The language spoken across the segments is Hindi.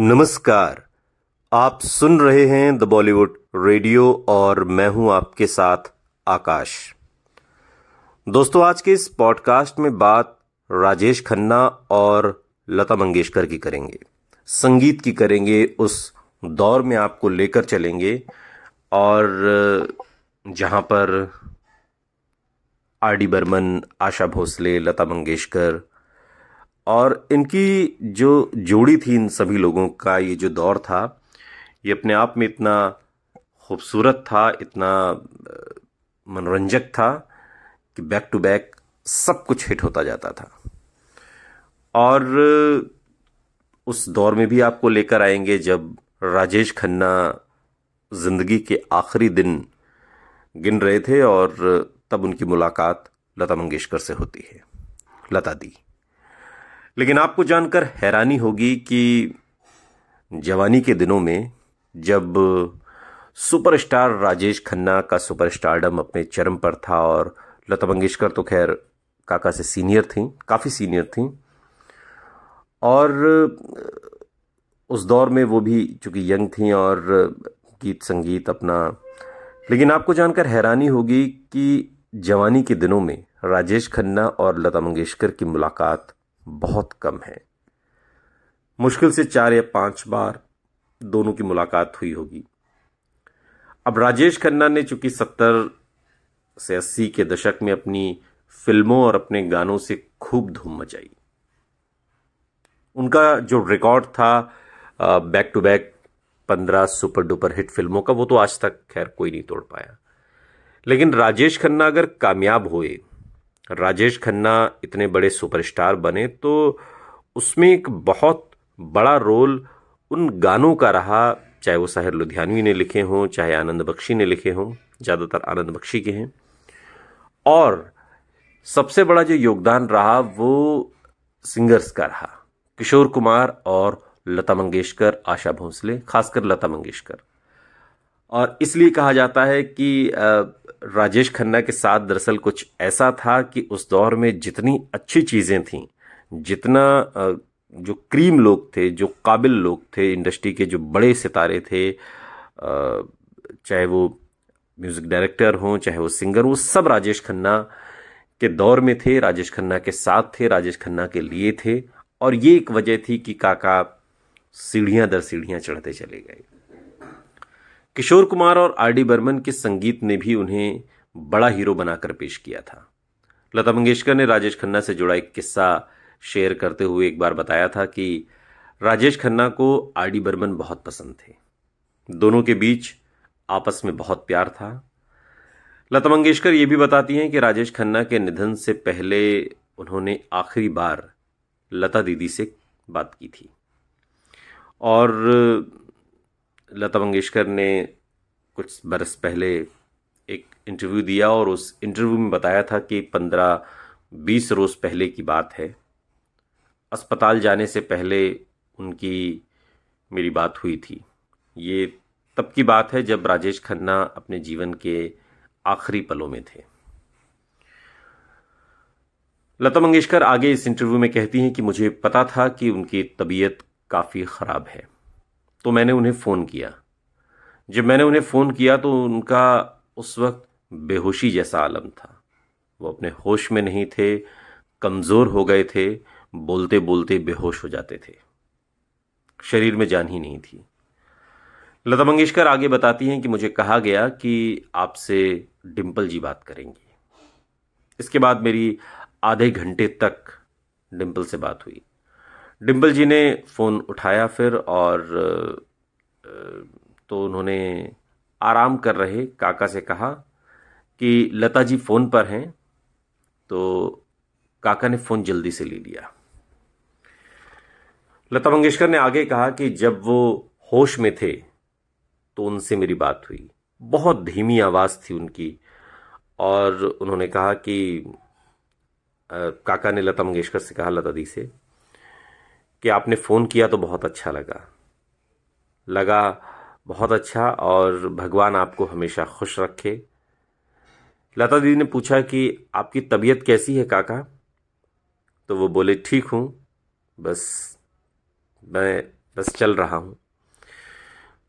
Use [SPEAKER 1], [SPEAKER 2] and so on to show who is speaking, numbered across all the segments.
[SPEAKER 1] नमस्कार आप सुन रहे हैं द बॉलीवुड रेडियो और मैं हूं आपके साथ आकाश दोस्तों आज के इस पॉडकास्ट में बात राजेश खन्ना और लता मंगेशकर की करेंगे संगीत की करेंगे उस दौर में आपको लेकर चलेंगे और जहां पर आर डी बर्मन आशा भोसले लता मंगेशकर और इनकी जो जोड़ी थी इन सभी लोगों का ये जो दौर था ये अपने आप में इतना खूबसूरत था इतना मनोरंजक था कि बैक टू बैक सब कुछ हिट होता जाता था और उस दौर में भी आपको लेकर आएंगे जब राजेश खन्ना जिंदगी के आखिरी दिन गिन रहे थे और तब उनकी मुलाकात लता मंगेशकर से होती है लता दी लेकिन आपको जानकर हैरानी होगी कि जवानी के दिनों में जब सुपरस्टार राजेश खन्ना का सुपरस्टारडम अपने चरम पर था और लता मंगेशकर तो खैर काका से सीनियर थी काफ़ी सीनियर थी और उस दौर में वो भी चूंकि यंग थी और गीत संगीत अपना लेकिन आपको जानकर हैरानी होगी कि जवानी के दिनों में राजेश खन्ना और लता मंगेशकर की मुलाकात बहुत कम है मुश्किल से चार या पांच बार दोनों की मुलाकात हुई होगी अब राजेश खन्ना ने चूंकि सत्तर से अस्सी के दशक में अपनी फिल्मों और अपने गानों से खूब धूम मचाई उनका जो रिकॉर्ड था बैक टू बैक पंद्रह सुपर डुपर हिट फिल्मों का वो तो आज तक खैर कोई नहीं तोड़ पाया लेकिन राजेश खन्ना अगर कामयाब हुए राजेश खन्ना इतने बड़े सुपरस्टार बने तो उसमें एक बहुत बड़ा रोल उन गानों का रहा चाहे वो साहिर लुधियानवी ने लिखे हों चाहे आनंद बख्शी ने लिखे हों ज़्यादातर आनंद बख्शी के हैं और सबसे बड़ा जो योगदान रहा वो सिंगर्स का रहा किशोर कुमार और लता मंगेशकर आशा भोंसले खासकर लता मंगेशकर और इसलिए कहा जाता है कि राजेश खन्ना के साथ दरअसल कुछ ऐसा था कि उस दौर में जितनी अच्छी चीज़ें थीं जितना जो क्रीम लोग थे जो काबिल लोग थे इंडस्ट्री के जो बड़े सितारे थे चाहे वो म्यूज़िक डायरेक्टर हों चाहे वो सिंगर हो सब राजेश खन्ना के दौर में थे राजेश खन्ना के साथ थे राजेश खन्ना के लिए थे और ये एक वजह थी कि काका सीढ़ियाँ दर सीढ़ियाँ चढ़ते चले गए किशोर कुमार और आर डी बर्मन के संगीत ने भी उन्हें बड़ा हीरो बनाकर पेश किया था लता मंगेशकर ने राजेश खन्ना से जुड़ा एक किस्सा शेयर करते हुए एक बार बताया था कि राजेश खन्ना को आर डी बर्मन बहुत पसंद थे दोनों के बीच आपस में बहुत प्यार था लता मंगेशकर ये भी बताती हैं कि राजेश खन्ना के निधन से पहले उन्होंने आखिरी बार लता दीदी से बात की थी और लता मंगेशकर ने कुछ बरस पहले एक इंटरव्यू दिया और उस इंटरव्यू में बताया था कि पंद्रह बीस रोज़ पहले की बात है अस्पताल जाने से पहले उनकी मेरी बात हुई थी ये तब की बात है जब राजेश खन्ना अपने जीवन के आखिरी पलों में थे लता मंगेशकर आगे इस इंटरव्यू में कहती हैं कि मुझे पता था कि उनकी तबीयत काफ़ी ख़राब है तो मैंने उन्हें फ़ोन किया जब मैंने उन्हें फ़ोन किया तो उनका उस वक्त बेहोशी जैसा आलम था वो अपने होश में नहीं थे कमज़ोर हो गए थे बोलते बोलते बेहोश हो जाते थे शरीर में जान ही नहीं थी लता मंगेशकर आगे बताती हैं कि मुझे कहा गया कि आपसे डिम्पल जी बात करेंगी इसके बाद मेरी आधे घंटे तक डिम्पल से बात हुई डिम्बल जी ने फ़ोन उठाया फिर और तो उन्होंने आराम कर रहे काका से कहा कि लता जी फ़ोन पर हैं तो काका ने फ़ोन जल्दी से ले लिया लता मंगेशकर ने आगे कहा कि जब वो होश में थे तो उनसे मेरी बात हुई बहुत धीमी आवाज़ थी उनकी और उन्होंने कहा कि काका ने लता मंगेशकर से कहा लता दी से कि आपने फ़ोन किया तो बहुत अच्छा लगा लगा बहुत अच्छा और भगवान आपको हमेशा खुश रखे लता दीदी ने पूछा कि आपकी तबीयत कैसी है काका तो वो बोले ठीक हूँ बस मैं बस चल रहा हूँ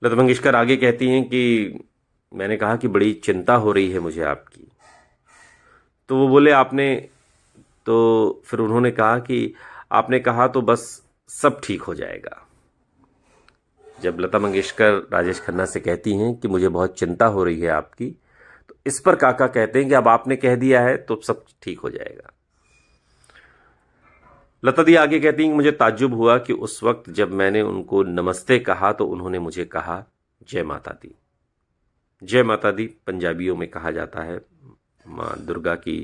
[SPEAKER 1] लता मंगेशकर आगे कहती हैं कि मैंने कहा कि बड़ी चिंता हो रही है मुझे आपकी तो वो बोले आपने तो फिर उन्होंने कहा कि आपने कहा तो बस सब ठीक हो जाएगा जब लता मंगेशकर राजेश खन्ना से कहती हैं कि मुझे बहुत चिंता हो रही है आपकी तो इस पर काका कहते हैं कि अब आपने कह दिया है तो सब ठीक हो जाएगा लता दी आगे कहती हैं कि मुझे ताज्जुब हुआ कि उस वक्त जब मैंने उनको नमस्ते कहा तो उन्होंने मुझे कहा जय माता दी जय माता दी पंजाबियों में कहा जाता है माँ दुर्गा की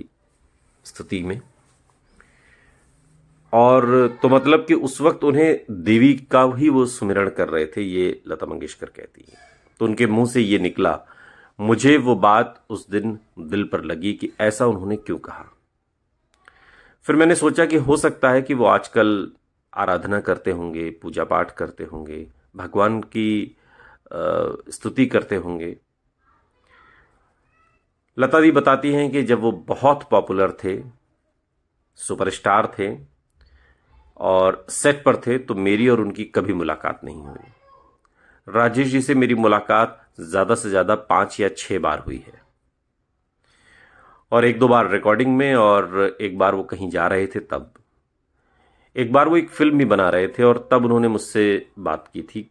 [SPEAKER 1] स्तुति में और तो मतलब कि उस वक्त उन्हें देवी का ही वो स्मरण कर रहे थे ये लता मंगेशकर कहती है तो उनके मुंह से ये निकला मुझे वो बात उस दिन दिल पर लगी कि ऐसा उन्होंने क्यों कहा फिर मैंने सोचा कि हो सकता है कि वो आजकल आराधना करते होंगे पूजा पाठ करते होंगे भगवान की स्तुति करते होंगे लता दी बताती हैं कि जब वो बहुत पॉपुलर थे सुपरस्टार थे और सेट पर थे तो मेरी और उनकी कभी मुलाकात नहीं हुई राजेश जी से मेरी मुलाकात ज़्यादा से ज़्यादा पांच या छह बार हुई है और एक दो बार रिकॉर्डिंग में और एक बार वो कहीं जा रहे थे तब एक बार वो एक फिल्म भी बना रहे थे और तब उन्होंने मुझसे बात की थी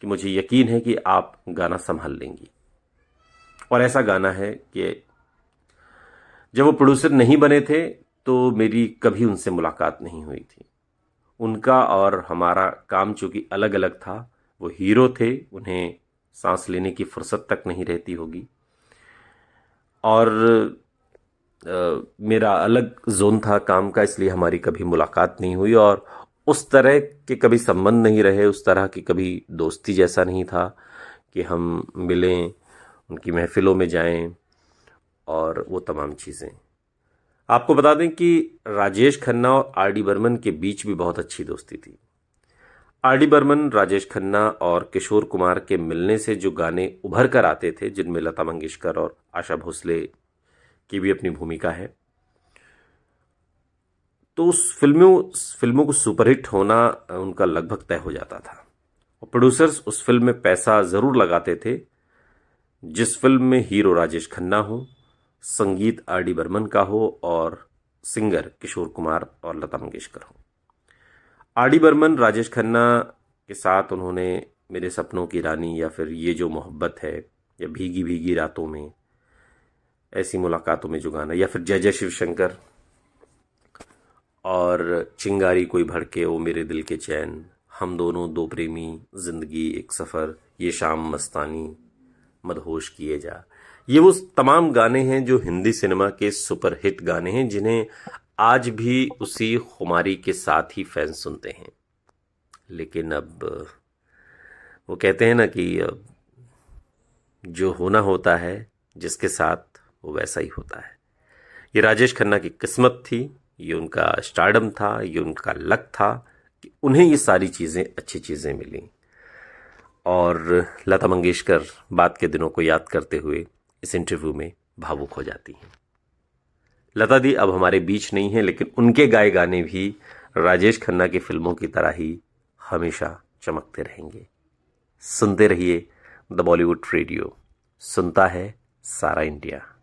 [SPEAKER 1] कि मुझे यकीन है कि आप गाना संभाल लेंगी और ऐसा गाना है कि जब वो प्रोड्यूसर नहीं बने थे तो मेरी कभी उनसे मुलाकात नहीं हुई थी उनका और हमारा काम चूँकि अलग अलग था वो हीरो थे उन्हें सांस लेने की फुर्सत तक नहीं रहती होगी और आ, मेरा अलग जोन था काम का इसलिए हमारी कभी मुलाकात नहीं हुई और उस तरह के कभी संबंध नहीं रहे उस तरह की कभी दोस्ती जैसा नहीं था कि हम मिलें उनकी महफ़िलों में जाएं और वो तमाम चीज़ें आपको बता दें कि राजेश खन्ना और आर डी बर्मन के बीच भी बहुत अच्छी दोस्ती थी आर डी बर्मन राजेश खन्ना और किशोर कुमार के मिलने से जो गाने उभर कर आते थे जिनमें लता मंगेशकर और आशा भोसले की भी अपनी भूमिका है तो उस फिल्मों फिल्मों को सुपरहिट होना उनका लगभग तय हो जाता था और प्रोड्यूसर्स उस फिल्म में पैसा ज़रूर लगाते थे जिस फिल्म में हीरो राजेश खन्ना हो संगीत आर डी बर्मन का हो और सिंगर किशोर कुमार और लता मंगेशकर हो आर डी बर्मन राजेश खन्ना के साथ उन्होंने मेरे सपनों की रानी या फिर ये जो मोहब्बत है या भीगी भीगी रातों में ऐसी मुलाकातों में जो गाना या फिर जय जय शिव शंकर और चिंगारी कोई भड़के ओ मेरे दिल के चैन हम दोनों दो प्रेमी जिंदगी एक सफ़र ये शाम मस्तानी मदहोश किए जा ये वो तमाम गाने हैं जो हिंदी सिनेमा के सुपरहिट गाने हैं जिन्हें आज भी उसी खुमारी के साथ ही फैन सुनते हैं लेकिन अब वो कहते हैं ना कि जो होना होता है जिसके साथ वो वैसा ही होता है ये राजेश खन्ना की किस्मत थी ये उनका स्टार्डम था ये उनका लक था कि उन्हें ये सारी चीज़ें अच्छी चीज़ें मिली और लता मंगेशकर बाद के दिनों को याद करते हुए इस इंटरव्यू में भावुक हो जाती हैं लता दी अब हमारे बीच नहीं है लेकिन उनके गाए गाने भी राजेश खन्ना की फिल्मों की तरह ही हमेशा चमकते रहेंगे सुनते रहिए द बॉलीवुड रेडियो सुनता है सारा इंडिया